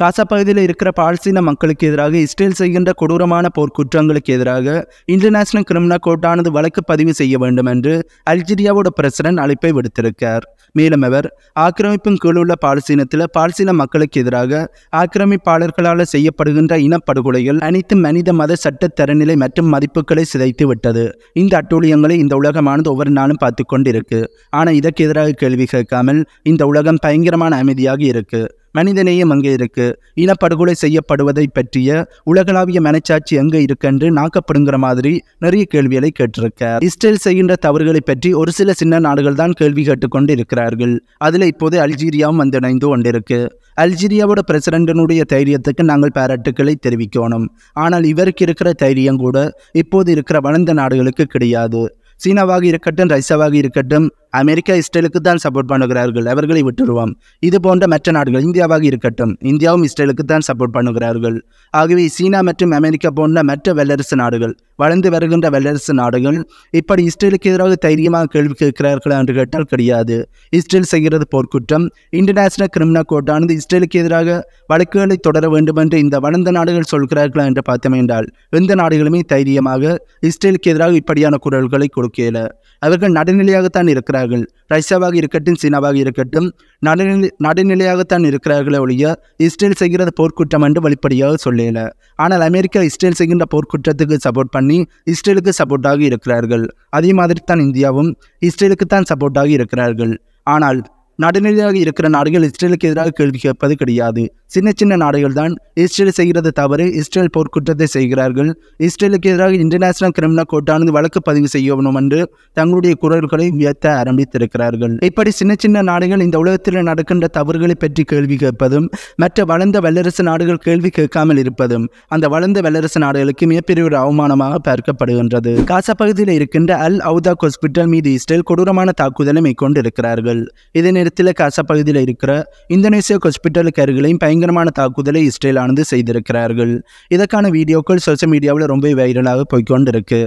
காசா பகுதியில் இருக்கிற பாலஸ்தீன மக்களுக்கு எதிராக இஸ்ரேல் செய்கின்ற கொடூரமான போர்க்குற்றங்களுக்கு எதிராக இன்டர்நேஷனல் கிரிமினல் கோர்ட்டானது வழக்கு பதிவு செய்ய வேண்டும் என்று அல்ஜீரியாவோட பிரசிடன்ட் அழைப்பை விடுத்திருக்கார் மேலும் அவர் ஆக்கிரமிப்பின் கீழ் உள்ள பாலஸ்தீனத்தில் பாலஸ்தீன மக்களுக்கு எதிராக ஆக்கிரமிப்பாளர்களால் செய்யப்படுகின்ற இனப்படுகொலைகள் அனைத்து மனித மத சட்ட தரநிலை மற்றும் மதிப்புகளை சிதைத்து விட்டது இந்த அட்டூழியங்களை இந்த உலகமானது ஒவ்வொரு நாளும் பார்த்து கொண்டிருக்கு ஆனால் இதற்கு எதிராக கேள்வி கேட்காமல் இந்த உலகம் பயங்கரமான அமைதியாக இருக்குது மனிதநேயம் அங்கே இருக்கு இனப்படுகொலை செய்யப்படுவதை பற்றிய உலகளாவிய மனச்சாட்சி எங்கே இருக்குன்று நாக்கப்படுங்கிற மாதிரி நிறைய கேள்விகளை கேட்டிருக்க இஸ்ரேல் செய்கின்ற தவறுகளை பற்றி ஒரு சில சின்ன நாடுகள் தான் கேள்வி கேட்டுக்கொண்டு இருக்கிறார்கள் அதில் இப்போது அல்ஜீரியாவும் வந்திணைந்து கொண்டிருக்கு அல்ஜீரியாவோட பிரசிடண்டனுடைய தைரியத்துக்கு நாங்கள் பாராட்டுக்களை தெரிவிக்கணும் ஆனால் இவருக்கு இருக்கிற தைரியம் கூட இப்போது இருக்கிற வளர்ந்த நாடுகளுக்கு கிடையாது சீனாவாக இருக்கட்டும் ரஷ்யாவாக இருக்கட்டும் அமெரிக்கா இஸ்ரேலுக்கு தான் சப்போர்ட் பண்ணுகிறார்கள் அவர்களை விட்டுருவோம் இது போன்ற மற்ற நாடுகள் இந்தியாவாக இருக்கட்டும் இந்தியாவும் இஸ்ரேலுக்கு தான் சப்போர்ட் பண்ணுகிறார்கள் ஆகவே சீனா மற்றும் அமெரிக்கா போன்ற மற்ற வல்லரசு நாடுகள் வளர்ந்து வருகின்ற வல்லரசு நாடுகள் இப்படி இஸ்ரேலுக்கு எதிராக தைரியமாக கேள்வி கேட்கிறார்களா என்று கேட்டால் கிடையாது இஸ்ரேல் செய்கிறது போர்க்குற்றம் இன்டர்நேஷனல் கிரிமினல் கோர்ட்டானது இஸ்ரேலுக்கு எதிராக வழக்குகளை தொடர வேண்டும் என்று இந்த வளர்ந்த நாடுகள் சொல்கிறார்களா என்று பார்த்தோம் என்றால் எந்த நாடுகளுமே தைரியமாக இஸ்ரேலுக்கு எதிராக இப்படியான குரல்களை கொடுக்கல அவர்கள் நடுநிலையாகத்தான் இருக்கிறார்கள் இருக்கிறார்கள் ரஷ்யாவாக இருக்கட்டும் சீனாவாக இருக்கட்டும் நடுநிலை நடுநிலையாகத்தான் இருக்கிறார்களே ஒழிய இஸ்ரேல் செய்கிற போர்க்குற்றம் என்று வெளிப்படையாக சொல்லல ஆனால் அமெரிக்கா இஸ்ரேல் செய்கின்ற போர்க்குற்றத்துக்கு சப்போர்ட் பண்ணி இஸ்ரேலுக்கு சப்போர்ட்டாக இருக்கிறார்கள் அதே மாதிரி தான் இந்தியாவும் இஸ்ரேலுக்கு தான் சப்போர்ட்டாக இருக்கிறார்கள் ஆனால் நடுநிலையாக இருக்கிற நாடுகள் இஸ்ரேலுக்கு எதிராக கேள்வி கேட்பது கிடையாது சின்ன சின்ன நாடுகள் தான் இஸ்ரேல் செய்கிறது தவறு இஸ்ரேல் போர்க்குற்றத்தை செய்கிறார்கள் இஸ்ரேலுக்கு எதிராக இன்டர்நேஷனல் கிரிமினல் கோர்ட்டானது வழக்கு பதிவு செய்யணும் என்று தங்களுடைய குரல்களை உயர்த்த ஆரம்பித்திருக்கிறார்கள் இப்படி சின்ன சின்ன நாடுகள் இந்த உலகத்தில் நடக்கின்ற தவறுகளை பற்றி கேள்வி கேட்பதும் மற்ற வளர்ந்த வல்லரசு நாடுகள் கேள்வி கேட்காமல் இருப்பதும் அந்த வளர்ந்த வல்லரசு நாடுகளுக்கு மிகப்பெரிய ஒரு அவமானமாக பார்க்கப்படுகின்றது காசா பகுதியில் இருக்கின்ற அல் அவுதாக் ஹாஸ்பிட்டல் மீது இஸ்ரேல் கொடூரமான தாக்குதலை மேற்கொண்டிருக்கிறார்கள் இதனை நேரத்தில் காசா பகுதியில் இருக்கிற இந்தோனேசிய ஹாஸ்பிட்டலுக்கு அருகிலையும் பயங்கரமான தாக்குதலை இஸ்ரேலானது செய்திருக்கிறார்கள் இதற்கான வீடியோக்கள் சோசியல் மீடியாவில் ரொம்ப வைரலாக போய்கொண்டிருக்கு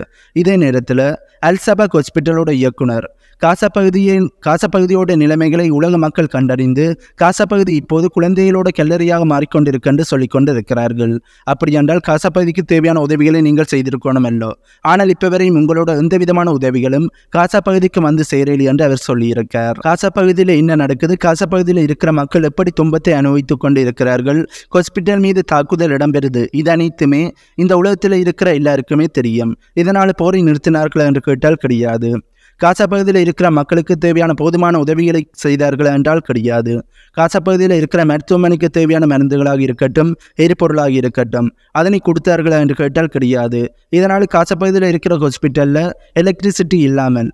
இதே நேரத்தில் அல்சபாக் ஹாஸ்பிட்டலோட இயக்குனர் காசா பகுதியின் காசா பகுதியோட நிலைமைகளை உலக மக்கள் கண்டறிந்து காசா பகுதி இப்போது குழந்தைகளோட கல்லறியாக மாறிக்கொண்டிருக்கென்று சொல்லிக் கொண்டிருக்கிறார்கள் அப்படியென்றால் காசா பகுதிக்கு தேவையான உதவிகளை நீங்கள் செய்திருக்கணும் அல்லோ ஆனால் இப்போ வரையும் உங்களோட எந்த விதமான உதவிகளும் காசா பகுதிக்கு வந்து சேரலி என்று அவர் சொல்லியிருக்கார் காசா பகுதியில் என்ன நடக்குது காசா பகுதியில் இருக்கிற மக்கள் எப்படி துன்பத்தை அனுபவித்துக் கொண்டு இருக்கிறார்கள் ஹாஸ்பிட்டல் மீது தாக்குதல் இடம்பெறுது இது அனைத்துமே இந்த உலகத்தில் இருக்கிற எல்லாருக்குமே தெரியும் இதனால் போரை நிறுத்தினார்கள் என்று கேட்டால் கிடையாது காசா பகுதியில் இருக்கிற மக்களுக்கு தேவையான போதுமான உதவிகளை செய்தார்கள் என்றால் கிடையாது காசா பகுதியில் இருக்கிற மருத்துவமனைக்கு தேவையான மருந்துகளாக இருக்கட்டும் எரிபொருளாக இருக்கட்டும் அதனை கொடுத்தார்களா என்று கேட்டால் கிடையாது இதனால் காசா பகுதியில் இருக்கிற ஹாஸ்பிட்டலில் எலக்ட்ரிசிட்டி இல்லாமல்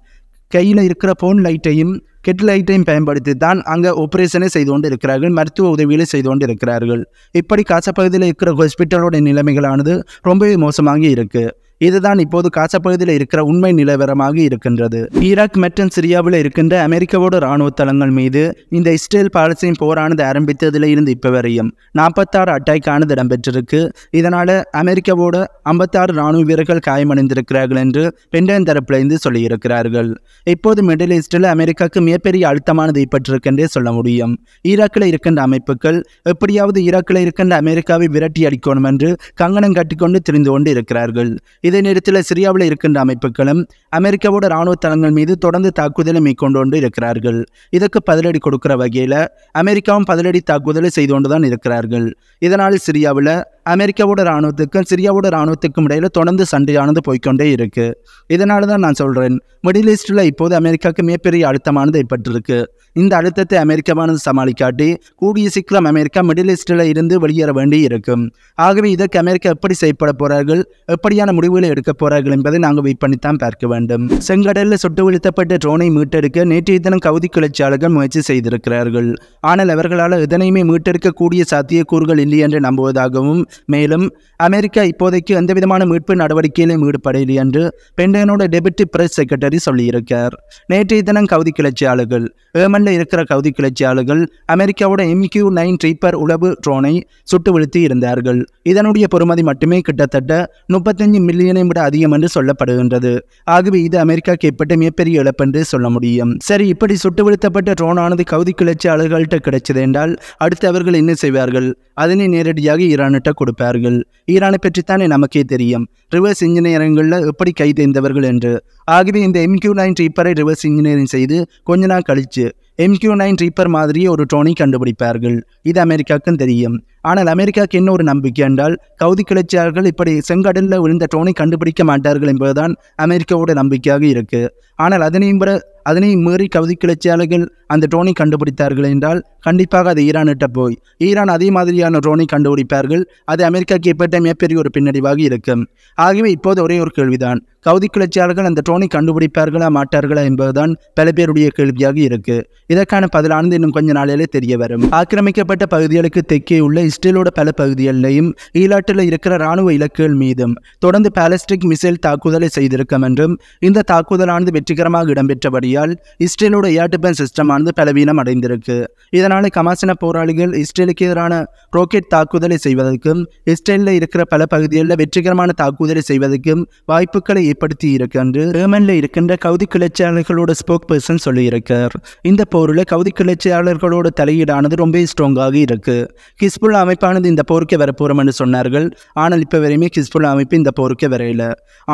கையில் இருக்கிற ஃபோன் லைட்டையும் கெட்டில் லைட்டையும் பயன்படுத்தி தான் அங்கே ஆப்ரேஷனே செய்து கொண்டு இருக்கிறார்கள் மருத்துவ உதவிகளை செய்து கொண்டு இருக்கிறார்கள் இப்படி காசப்பகுதியில் இருக்கிற ஹாஸ்பிட்டலோட நிலைமைகளானது ரொம்பவே மோசமாகி இருக்குது இதுதான் இப்போது காசா பகுதியில் இருக்கிற உண்மை நிலவரமாக இருக்கின்றது ஈராக் மற்றும் சிரியாவில் இருக்கின்ற அமெரிக்காவோட ராணுவ தளங்கள் மீது இந்த இஸ்ரேல் பாலஸ்தீன் போரானது ஆரம்பித்ததில் இருந்து இப்போ வரையும் நாற்பத்தாறு அட்டாக் ஆனது இடம்பெற்றிருக்கு இதனால் அமெரிக்காவோட ஐம்பத்தாறு ராணுவ வீரர்கள் காயமடைந்திருக்கிறார்கள் என்று பெண்டகன் தரப்பிலிருந்து சொல்லியிருக்கிறார்கள் இப்போது மிடில் ஈஸ்டில் அமெரிக்காவுக்கு மிகப்பெரிய அழுத்தமானது ஏற்பட்டிருக்கென்றே சொல்ல முடியும் ஈராக்கில் இருக்கின்ற அமைப்புகள் எப்படியாவது ஈராக்கில் இருக்கின்ற அமெரிக்காவை விரட்டி அடிக்கணும் என்று கங்கணம் கட்டிக்கொண்டு திரிந்து கொண்டு இருக்கிறார்கள் இதே நேரத்தில் சிரியாவில் இருக்கின்ற அமைப்புகளும் அமெரிக்காவோட இராணுவ தளங்கள் மீது தொடர்ந்து தாக்குதலை மேற்கொண்டு கொண்டு இருக்கிறார்கள் இதற்கு பதிலடி கொடுக்கிற வகையில் அமெரிக்காவும் பதிலடி தாக்குதலை செய்து கொண்டுதான் தான் இருக்கிறார்கள் இதனால் சிரியாவில் அமெரிக்காவோட இராணுவத்துக்கும் சிரியாவோட இராணுவத்துக்கும் இடையில் தொடர்ந்து சண்டையானது போய்கொண்டே இருக்குது இதனால தான் நான் சொல்கிறேன் மிடில் ஈஸ்டில் இப்போது அமெரிக்காவுக்கு மிகப்பெரிய அழுத்தமானது ஏற்பட்டிருக்கு இந்த அழுத்தத்தை அமெரிக்காவானது சமாளிக்காட்டி கூடிய சீக்கிரம் அமெரிக்கா மிடில் ஈஸ்டில் இருந்து வெளியேற வேண்டி இருக்கும் ஆகவே இதற்கு அமெரிக்கா எப்படி செயற்பட போறார்கள் எப்படியான முடிவுகளை எடுக்க போறார்கள் என்பதை நாங்கள் வெயிட் பண்ணித்தான் பார்க்க வேண்டும் செங்கடலில் சுட்டு வீழ்த்தப்பட்ட ட்ரோனை மீட்டெடுக்க நேற்றைய தினம் கவுதி கிளர்ச்சியாளர்கள் முயற்சி செய்திருக்கிறார்கள் ஆனால் அவர்களால் எதனையுமே மீட்டெடுக்கக்கூடிய சாத்தியக்கூறுகள் இல்லை என்று நம்புவதாகவும் மேலும் அமெரிக்கா இப்போதைக்கு எந்தவிதமான மீட்பு நடவடிக்கையிலும் ஈடுபடவில்லை என்று பெண்டனோட டெபுட்டி பிரஸ் செக்ரட்டரி சொல்லியிருக்கார் நேற்றைய தினம் கவுதி கிளர்ச்சியாளர்கள் ஏமன் ஈரானில் இருக்கிற கவுதி கிளர்ச்சியாளர்கள் அமெரிக்காவோட எம்கியூ நைன் ட்ரீப்பர் உளவு ட்ரோனை சுட்டு வீழ்த்தி இருந்தார்கள் இதனுடைய பொறுமதி மட்டுமே கிட்டத்தட்ட முப்பத்தஞ்சு மில்லியனை விட அதிகம் என்று சொல்லப்படுகின்றது ஆகவே இது அமெரிக்காவுக்கு ஏற்பட்ட மிகப்பெரிய இழப்பென்று சொல்ல முடியும் சரி இப்படி சுட்டு வீழ்த்தப்பட்ட ட்ரோனானது கவுதி கிளர்ச்சியாளர்கள்ட்ட கிடைச்சது என்றால் அடுத்து அவர்கள் என்ன செய்வார்கள் அதனை நேரடியாக ஈரானிட்ட கொடுப்பார்கள் ஈரானை பற்றித்தானே நமக்கே தெரியும் ரிவர்ஸ் இன்ஜினியரிங்கில் எப்படி கைதேர்ந்தவர்கள் என்று ஆகவே இந்த எம்கியூ நைன் ட்ரீப்பரை ரிவர்ஸ் இன்ஜினியரிங் செய்து கொஞ்ச நாள் கழித்து எம்கியூ நைன் ரீப்பர் மாதிரி ஒரு ட்ரோனை கண்டுபிடிப்பார்கள் இது அமெரிக்காவுக்கும் தெரியும் ஆனால் அமெரிக்காவுக்கு என்ன ஒரு நம்பிக்கை என்றால் கவுதி கிளர்ச்சியாளர்கள் இப்படி செங்கடலில் விழுந்த ட்ரோனை கண்டுபிடிக்க மாட்டார்கள் என்பதுதான் அமெரிக்காவோட நம்பிக்கையாக இருக்குது ஆனால் அதனையும் பிற அதனை மீறி கவுதி கிளர்ச்சியாளர்கள் அந்த ட்ரோனை கண்டுபிடித்தார்கள் என்றால் கண்டிப்பாக அது ஈரானிட்ட போய் ஈரான் அதே மாதிரியான ட்ரோனை கண்டுபிடிப்பார்கள் அது அமெரிக்காவுக்கு ஏற்பட்ட மிகப்பெரிய ஒரு பின்னடைவாக இருக்கும் ஆகவே இப்போது ஒரே ஒரு கேள்விதான் கவுதி கிளர்ச்சியாளர்கள் அந்த ட்ரோனை கண்டுபிடிப்பார்களா மாட்டார்களா என்பதுதான் பல பேருடைய கேள்வியாக இருக்கு இதற்கான பதிலானது இன்னும் கொஞ்ச நாளிலே தெரிய வரும் ஆக்கிரமிக்கப்பட்ட பகுதிகளுக்கு தெற்கே உள்ள இஸ்ரேலோட பல பகுதிகளிலையும் ஈலாட்டில் இருக்கிற ராணுவ இலக்குகள் மீதும் தொடர்ந்து பாலஸ்டிக் மிசைல் தாக்குதலை செய்திருக்கும் என்றும் இந்த தாக்குதலானது வெற்றிகரமாக இடம்பெற்றபடியால் இஸ்ரேலோட ஏர் டிஃபென்ஸ் சிஸ்டமானது பலவீனம் அடைந்திருக்கு இதனால் கமாசன போராளிகள் இஸ்ரேலுக்கு எதிரான ராக்கெட் தாக்குதலை செய்வதற்கும் இஸ்ரேலில் இருக்கிற பல பகுதிகளில் வெற்றிகரமான தாக்குதலை செய்வதற்கும் வாய்ப்புகளை ஏற்படுத்தி இருக்கு என்று ஏமன்ல இருக்கின்ற கவுதி கிளர்ச்சியாளர்களோட ஸ்போக் பர்சன் சொல்லியிருக்கார் இந்த போரில் கவுதி கிளர்ச்சியாளர்களோட தலையீடானது ரொம்ப ஸ்ட்ராங்காக இருக்கு ஹிஸ்புல்லா அமைப்பானது இந்த போருக்கு வரப்போறோம் என்று சொன்னார்கள் ஆனால் இப்போ வரையுமே ஹிஸ்புல்லா அமைப்பு இந்த போருக்கு வரையில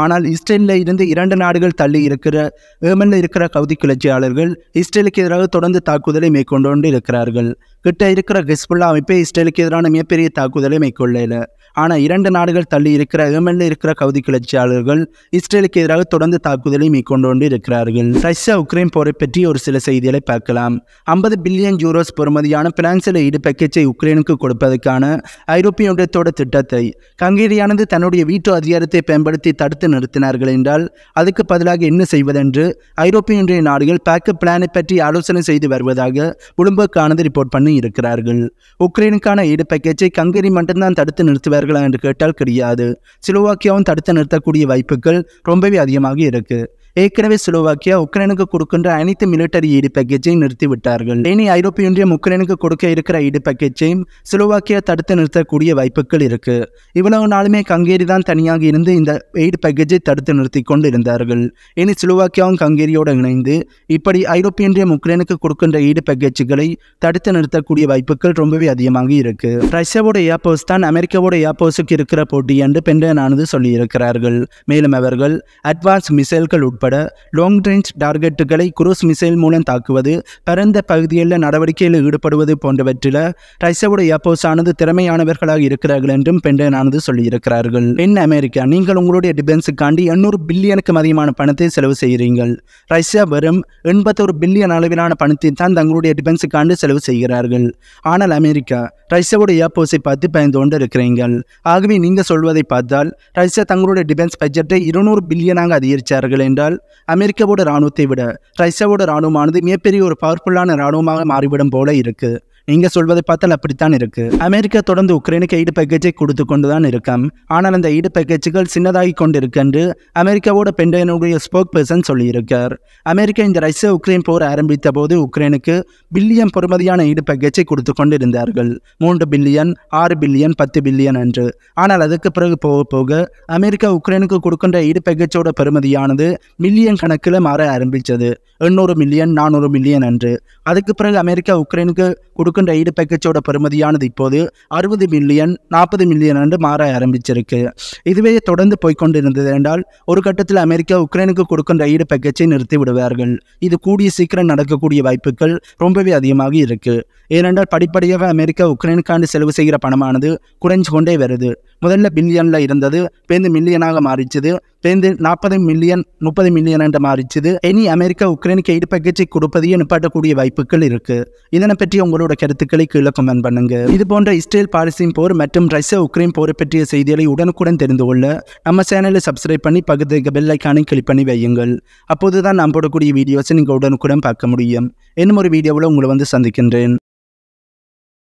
ஆனால் இஸ்ரேலில் இருந்து இரண்டு நாடுகள் தள்ளி இருக்கிற ஏமனில் இருக்கிற கவுதி கிளர்ச்சியாளர்கள் இஸ்ரேலுக்கு எதிராக தொடர்ந்து தாக்குதலை மேற்கொண்டு இருக்கிறார்கள் கிட்ட இருக்கிற ஹிஸ்புல்லா அமைப்பே இஸ்ரேலுக்கு எதிரான மிகப்பெரிய தாக்குதலை மேற்கொள்ளல ஆனால் இரண்டு நாடுகள் தள்ளி இருக்கிற ஏமனில் இருக்கிற கவுதி கிளர்ச்சியாளர்கள் இஸ்ரேலுக்கு எதிராக தொடர்ந்து தாக்குதலை மேற்கொண்டு கொண்டு இருக்கிறார்கள் ரஷ்யா உக்ரைன் போரை பற்றி ஒரு சில செய்திகளை பார்க்கலாம் ஐம்பது பில்லியன் யூரோஸ் பொறுமதியான பிரான்சில் ஈடு பேக்கேஜை உக்ரைனுக்கு கொடுப்பதற்கான ஐரோப்பிய ஒன்றியத்தோட திட்டத்தை கங்கேரியானது தன்னுடைய வீட்டு அதிகாரத்தை பயன்படுத்தி தடுத்து நிறுத்தினார்கள் என்றால் அதுக்கு பதிலாக என்ன செய்வதென்று ஐரோப்பிய ஒன்றிய நாடுகள் பேக்கப் பிளானை பற்றி ஆலோசனை செய்து வருவதாக புளும்பர்க் ஆனது ரிப்போர்ட் பண்ணி பண்ணி இருக்கிறார்கள் உக்ரைனுக்கான ஈடு பேக்கேஜை கங்கரி மட்டும்தான் தடுத்து நிறுத்துவார்களா என்று கேட்டால் கிடையாது சிலோவாக்கியாவும் தடுத்து நிறுத்தக்கூடிய வாய்ப்புகள் ரொம்பவே அதிகமாக இருக்குது ஏற்கனவே ஸ்லோவாக்கியா உக்ரைனுக்கு கொடுக்கின்ற அனைத்து மிலிட்டரி ஈடு பேக்கேஜையும் நிறுத்திவிட்டார்கள் இனி ஐரோப்பிய ஒன்றியம் உக்ரைனுக்கு கொடுக்க இருக்கிற ஈடு பேக்கேஜையும் ஸ்லோவாக்கியா தடுத்து நிறுத்தக்கூடிய வாய்ப்புகள் இருக்கு இவ்வளவு நாளுமே கங்கேரி தான் தனியாக இருந்து இந்த எய்டு பேக்கேஜை தடுத்து நிறுத்தி கொண்டு இருந்தார்கள் இனி ஸ்லோவாக்கியாவும் கங்கேரியோடு இணைந்து இப்படி ஐரோப்பிய ஒன்றியம் உக்ரைனுக்கு கொடுக்கின்ற ஈடு பேக்கேஜுகளை தடுத்து நிறுத்தக்கூடிய வாய்ப்புகள் ரொம்பவே அதிகமாக இருக்கு ரஷ்யாவோட ஏர்போர்ஸ் தான் அமெரிக்காவோட ஏர்போர்ஸுக்கு இருக்கிற போட்டி என்று பென்டனானது சொல்லியிருக்கிறார்கள் மேலும் அவர்கள் அட்வான்ஸ் மிசைல்கள் உட்பட உட்பட லாங் ரேஞ்ச் டார்கெட்டுகளை குரூஸ் மிசைல் மூலம் தாக்குவது பரந்த பகுதியில் நடவடிக்கையில் ஈடுபடுவது போன்றவற்றில் ரைசவுட் ஏர்போர்ஸ் ஆனது திறமையானவர்களாக இருக்கிறார்கள் என்றும் பெண்டனானது சொல்லியிருக்கிறார்கள் என் அமெரிக்கா நீங்கள் உங்களுடைய டிஃபென்ஸுக்காண்டி எண்ணூறு பில்லியனுக்கும் அதிகமான பணத்தை செலவு செய்கிறீர்கள் ரஷ்யா வெறும் எண்பத்தோரு பில்லியன் அளவிலான பணத்தை தான் தங்களுடைய டிஃபென்ஸுக்காண்டு செலவு செய்கிறார்கள் ஆனால் அமெரிக்கா ரஷ்யாவுடைய ஏர்போர்ஸை பார்த்து பயந்து கொண்டு இருக்கிறீர்கள் ஆகவே நீங்கள் சொல்வதை பார்த்தால் ரஷ்யா தங்களுடைய டிஃபென்ஸ் பட்ஜெட்டை இருநூறு பில்லியனாக அதிகரித்தார்கள் என்றால் அமெரிக்காவோட ராணுவத்தை விட ரஷ்யாவோட இராணுவமானது மிகப்பெரிய ஒரு பவர்ஃபுல்லான ராணுவமாக மாறிவிடும் போல இருக்கு நீங்க சொல்வதை பார்த்தால் அப்படித்தான் இருக்கு அமெரிக்கா தொடர்ந்து உக்ரைனுக்கு ஈடு பேக்கேஜை கொடுத்து கொண்டுதான் இருக்கும் ஆனால் அந்த ஈடு பேக்கேஜுகள் சின்னதாகி என்று அமெரிக்காவோட பெண்டனுடைய ஸ்போக் பர்சன் சொல்லியிருக்கார் அமெரிக்கா இந்த ரஷ்யா உக்ரைன் போர் ஆரம்பித்த போது உக்ரைனுக்கு பில்லியன் பொறுமதியான ஈடு பேக்கேஜை கொடுத்து கொண்டிருந்தார்கள் மூன்று பில்லியன் ஆறு பில்லியன் பத்து பில்லியன் என்று ஆனால் அதுக்கு பிறகு போக போக அமெரிக்கா உக்ரைனுக்கு கொடுக்கின்ற ஈடு பேக்கேஜோட பெறுமதியானது மில்லியன் கணக்கில் மாற ஆரம்பித்தது எண்ணூறு மில்லியன் நானூறு மில்லியன் என்று அதுக்கு பிறகு அமெரிக்கா உக்ரைனுக்கு கொடுக்க கொடுக்கின்ற ஈடு பேக்கேஜோட பெறுமதியானது இப்போது அறுபது மில்லியன் நாற்பது மில்லியன் என்று மாற ஆரம்பிச்சிருக்கு இதுவே தொடர்ந்து போய்கொண்டிருந்தது இருந்தது என்றால் ஒரு கட்டத்தில் அமெரிக்கா உக்ரைனுக்கு கொடுக்கின்ற ஈடு பேக்கேஜை நிறுத்தி விடுவார்கள் இது கூடிய சீக்கிரம் நடக்கக்கூடிய வாய்ப்புகள் ரொம்பவே அதிகமாக இருக்குது ஏனென்றால் படிப்படியாக அமெரிக்கா உக்ரைனுக்காண்டு செலவு செய்கிற பணமானது குறைஞ்சு கொண்டே வருது முதல்ல பில்லியனில் இருந்தது பேருந்து மில்லியனாக மாறிச்சுது பேருந்து நாற்பது மில்லியன் முப்பது மில்லியன் என்று மாறிச்சுது இனி அமெரிக்கா உக்ரைனுக்கு எய்டு பேக்கேஜை கொடுப்பதையும் நிப்பாட்டக்கூடிய வாய்ப்புகள் இருக்கு இதனை பற்றி உங்களோட கருத்துக்களை கீழே கமெண்ட் பண்ணுங்க இது போன்ற இஸ்ரேல் பாரிசின் போர் மற்றும் ரஷ்யா உக்ரைன் போரை பற்றிய செய்திகளை உடனுக்குடன் தெரிந்து கொள்ள நம்ம சேனலை சப்ஸ்கிரைப் பண்ணி பகுதி பெல் கிளிக் பண்ணி வையுங்கள் தான் நான் போடக்கூடிய வீடியோஸை நீங்கள் உடனுக்குடன் பார்க்க முடியும் இன்னும் ஒரு வீடியோவில் உங்களை வந்து சந்திக்கின்றேன்